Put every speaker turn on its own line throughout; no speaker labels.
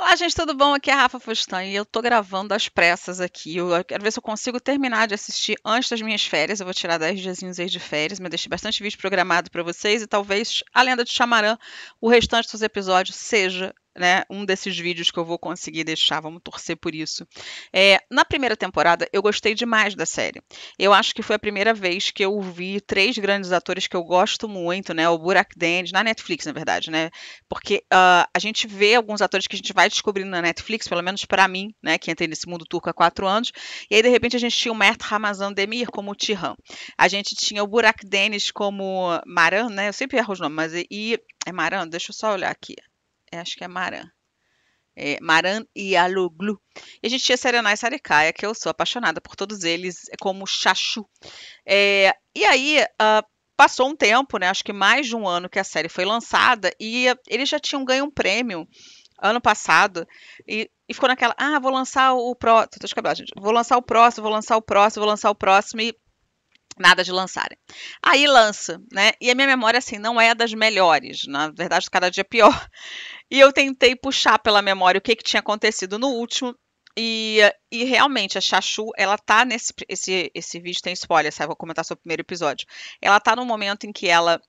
Olá, gente, tudo bom? Aqui é a Rafa Fustan e eu tô gravando às pressas aqui. Eu quero ver se eu consigo terminar de assistir antes das minhas férias. Eu vou tirar 10 dias aí de férias, mas deixei bastante vídeo programado para vocês e talvez a Lenda de Chamarã, o restante dos episódios, seja né? Um desses vídeos que eu vou conseguir deixar, vamos torcer por isso. É, na primeira temporada, eu gostei demais da série. Eu acho que foi a primeira vez que eu vi três grandes atores que eu gosto muito, né? O Burak Dennis, na Netflix, na verdade, né? Porque uh, a gente vê alguns atores que a gente vai descobrindo na Netflix, pelo menos para mim, né? Que entrei nesse mundo turco há quatro anos. E aí, de repente, a gente tinha o Mert Ramazan Demir como Tiran. A gente tinha o Burak Dennis como Maran, né? Eu sempre erro os nomes, mas e é Maran, deixa eu só olhar aqui. É, acho que é Maran. É, Maran e Aluglu. E a gente tinha Serenai Sarecaia, que eu sou apaixonada por todos eles, é como Chachu. É, e aí, uh, passou um tempo, né? Acho que mais de um ano que a série foi lançada, e uh, eles já tinham ganho um prêmio ano passado, e, e ficou naquela, ah, vou lançar o próximo, vou lançar o próximo, vou lançar o próximo, vou lançar o próximo, e nada de lançarem. Aí lança, né? E a minha memória, assim, não é das melhores. Na verdade, cada dia é pior. E eu tentei puxar pela memória o que, que tinha acontecido no último. E, e realmente, a Chachu, ela tá nesse. Esse, esse vídeo tem spoiler, sabe? Vou comentar sobre o primeiro episódio. Ela tá no momento em que ela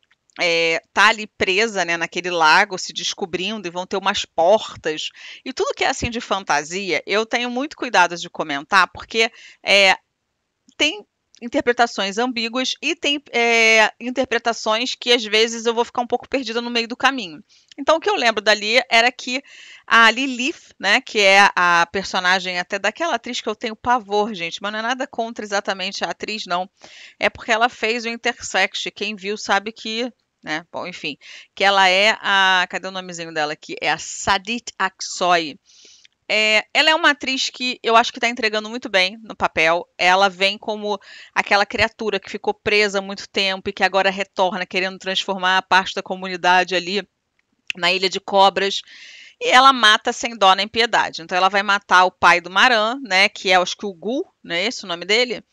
é, tá ali presa né, naquele lago, se descobrindo, e vão ter umas portas. E tudo que é assim de fantasia, eu tenho muito cuidado de comentar, porque é, tem interpretações ambíguas e tem é, interpretações que às vezes eu vou ficar um pouco perdida no meio do caminho. Então o que eu lembro dali era que a Lilith, né, que é a personagem até daquela atriz que eu tenho pavor, gente, mas não é nada contra exatamente a atriz não, é porque ela fez o Intersex, quem viu sabe que né? Bom, enfim, que ela é a, cadê o nomezinho dela aqui? É a Sadit Aksoy é, ela é uma atriz que eu acho que está entregando muito bem no papel. Ela vem como aquela criatura que ficou presa há muito tempo e que agora retorna querendo transformar a parte da comunidade ali na Ilha de Cobras. E ela mata sem dó nem piedade. Então ela vai matar o pai do Maran, né? Que é acho que o Gu, não é esse o nome dele?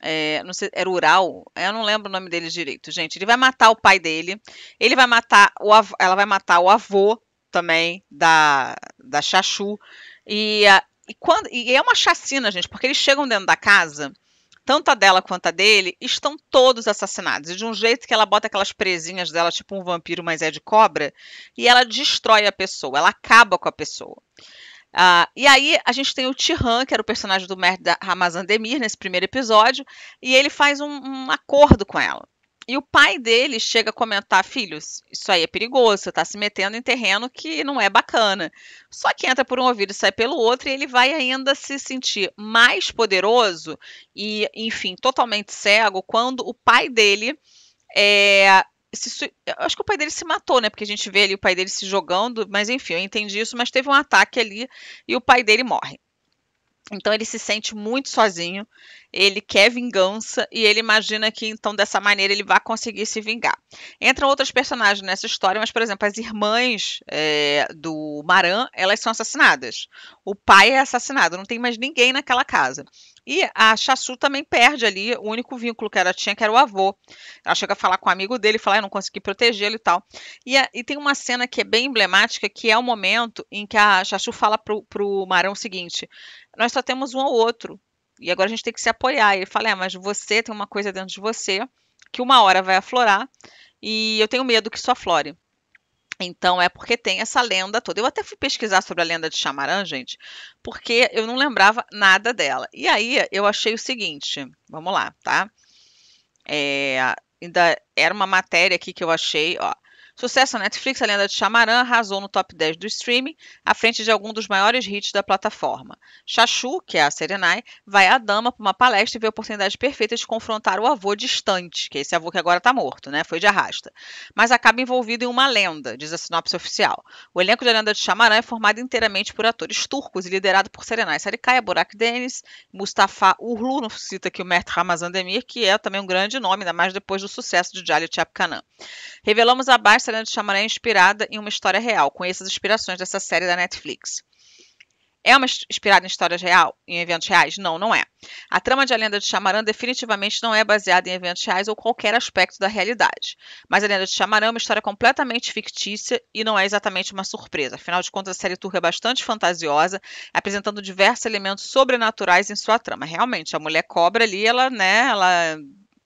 É, não sei, era Ural, é, eu não lembro o nome dele direito, gente. Ele vai matar o pai dele, ele vai matar o ela vai matar o avô também da, da Chachu. E, e, quando, e é uma chacina, gente, porque eles chegam dentro da casa, tanto a dela quanto a dele, estão todos assassinados. E de um jeito que ela bota aquelas presinhas dela, tipo um vampiro, mas é de cobra, e ela destrói a pessoa, ela acaba com a pessoa. Uh, e aí a gente tem o Tihan, que era o personagem do da Ramazan Demir nesse primeiro episódio, e ele faz um, um acordo com ela. E o pai dele chega a comentar: filhos, isso aí é perigoso, você está se metendo em terreno que não é bacana. Só que entra por um ouvido e sai pelo outro, e ele vai ainda se sentir mais poderoso e, enfim, totalmente cego quando o pai dele. É, se, acho que o pai dele se matou, né? Porque a gente vê ali o pai dele se jogando, mas enfim, eu entendi isso, mas teve um ataque ali e o pai dele morre. Então ele se sente muito sozinho, ele quer vingança e ele imagina que então dessa maneira ele vai conseguir se vingar. Entram outras personagens nessa história, mas por exemplo as irmãs é, do Maran elas são assassinadas, o pai é assassinado, não tem mais ninguém naquela casa. E a Chassu também perde ali o único vínculo que ela tinha, que era o avô. Ela chega a falar com o um amigo dele, fala, ah, eu não consegui protegê-lo e tal. E, a, e, tem uma cena que é bem emblemática, que é o momento em que a Chassu fala pro, pro Marão o seguinte, nós só temos um ou outro, e agora a gente tem que se apoiar. ele fala, é, mas você tem uma coisa dentro de você, que uma hora vai aflorar, e eu tenho medo que isso aflore. Então é porque tem essa lenda toda. Eu até fui pesquisar sobre a lenda de Chamarã, gente, porque eu não lembrava nada dela. E aí eu achei o seguinte, vamos lá, tá? É, ainda era uma matéria aqui que eu achei, ó. Sucesso na Netflix, A Lenda de Chamarã arrasou no top 10 do streaming, à frente de algum dos maiores hits da plataforma. Chachu, que é a Serenai, vai à dama para uma palestra e vê a oportunidade perfeita de confrontar o avô distante, que é esse avô que agora está morto, né? Foi de arrasta. Mas acaba envolvido em uma lenda, diz a sinopse oficial. O elenco de A Lenda de Chamarã é formado inteiramente por atores turcos e liderado por Serenai Sarikaya, Burak Deniz, Mustafa Urlu, não cita aqui o Mert Ramazan Demir, que é também um grande nome, ainda mais depois do sucesso de Jali Chapkanan. Revelamos abaixo lenda de Chamaré é inspirada em uma história real. Conheça as inspirações dessa série da Netflix. É uma inspirada em histórias real, em eventos reais? Não, não é. A trama de A Lenda de Chamarã definitivamente não é baseada em eventos reais ou qualquer aspecto da realidade. Mas A Lenda de Chamarã é uma história completamente fictícia e não é exatamente uma surpresa. Afinal de contas, a série turca é bastante fantasiosa, apresentando diversos elementos sobrenaturais em sua trama. Realmente, a mulher cobra ali, ela, né, ela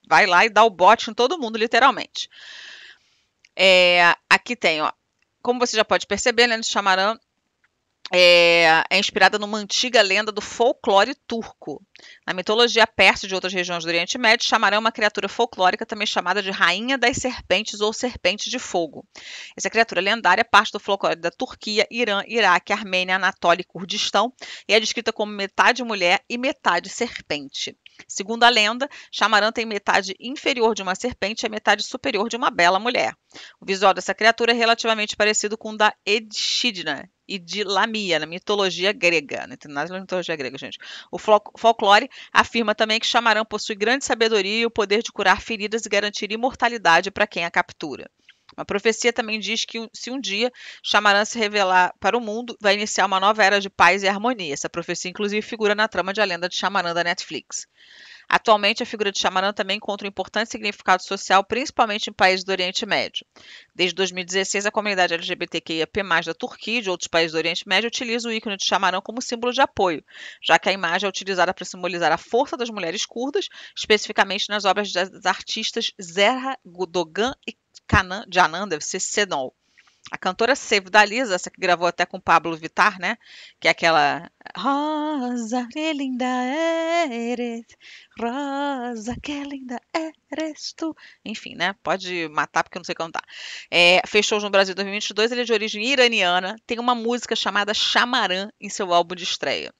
vai lá e dá o bote em todo mundo, literalmente. É, aqui tem, ó. Como você já pode perceber, lenda né, de Chamarã é, é, inspirada numa antiga lenda do folclore turco. Na mitologia persa de outras regiões do Oriente Médio, Chamarã é uma criatura folclórica também chamada de Rainha das Serpentes ou Serpente de Fogo. Essa criatura lendária é parte do folclore da Turquia, Irã, Iraque, Armênia, Anatólia e Kurdistão e é descrita como metade mulher e metade serpente. Segundo a lenda, Chamarã tem metade inferior de uma serpente e a metade superior de uma bela mulher. O visual dessa criatura é relativamente parecido com o da Edchidna e de Lamia, na mitologia grega. Não né? na mitologia grega, gente. O folclore afirma também que Chamarã possui grande sabedoria e o poder de curar feridas e garantir imortalidade para quem a captura. A profecia também diz que se um dia Chamarã se revelar para o mundo, vai iniciar uma nova era de paz e harmonia. Essa profecia, inclusive, figura na trama de A Lenda de Chamarã da Netflix. Atualmente, a figura de Chamarã também encontra um importante significado social, principalmente em países do Oriente Médio. Desde 2016, a comunidade LGBTQIAP+, da Turquia e de outros países do Oriente Médio utiliza o ícone de Chamarã como símbolo de apoio, já que a imagem é utilizada para simbolizar a força das mulheres curdas, especificamente nas obras das artistas Zerra Gudogan e Canan, Janan, deve ser Senol a cantora Save da Lisa, essa que gravou até com Pablo Vitar, né? Que é aquela Rosa, que linda eres, Rosa, que linda eres tu. Enfim, né? Pode matar porque eu não sei cantar. É, no Brasil em 2022, ele é de origem iraniana, tem uma música chamada Chamarã em seu álbum de estreia.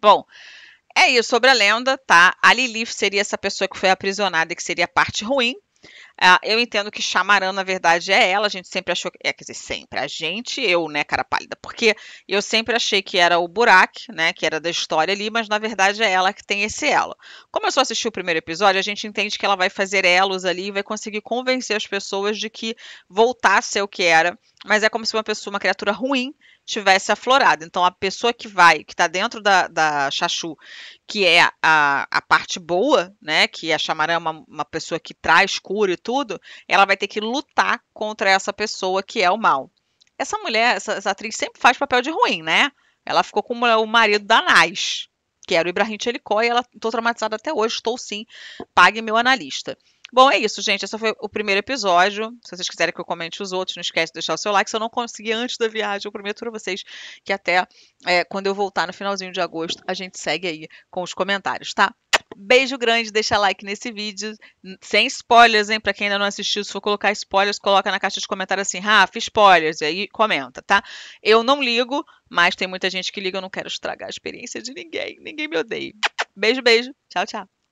Bom, é isso sobre a lenda, tá? A Lilith seria essa pessoa que foi aprisionada e que seria a parte ruim. Ah, eu entendo que Chamarã, na verdade, é ela. A gente sempre achou. Que, é, quer dizer, sempre. A gente, eu, né, cara pálida. Porque eu sempre achei que era o Burak, né, que era da história ali, mas na verdade é ela que tem esse elo. Como eu só assisti o primeiro episódio, a gente entende que ela vai fazer elos ali e vai conseguir convencer as pessoas de que voltar a ser o que era. Mas é como se uma pessoa, uma criatura ruim, tivesse aflorado. Então, a pessoa que vai, que está dentro da, da que é a, a parte boa, né? Que a Chamarã é uma, uma pessoa que traz cura e tudo, ela vai ter que lutar contra essa pessoa que é o mal. Essa mulher, essa, essa atriz sempre faz papel de ruim, né? Ela ficou com o marido da Nais, que era o Ibrahim Tchelicó, e ela tô traumatizada até hoje, estou sim. Pague meu analista. Bom, é isso, gente. Esse foi o primeiro episódio. Se vocês quiserem que eu comente os outros, não esquece de deixar o seu like. Se eu não conseguir antes da viagem, eu prometo para vocês que até é, quando eu voltar no finalzinho de agosto, a gente segue aí com os comentários, tá? Beijo grande, deixa like nesse vídeo. Sem spoilers, hein? Pra quem ainda não assistiu, se for colocar spoilers, coloca na caixa de comentário assim, Rafa, spoilers, e aí comenta, tá? Eu não ligo, mas tem muita gente que liga, eu não quero estragar a experiência de ninguém. Ninguém me odeia. Beijo, beijo. Tchau, tchau.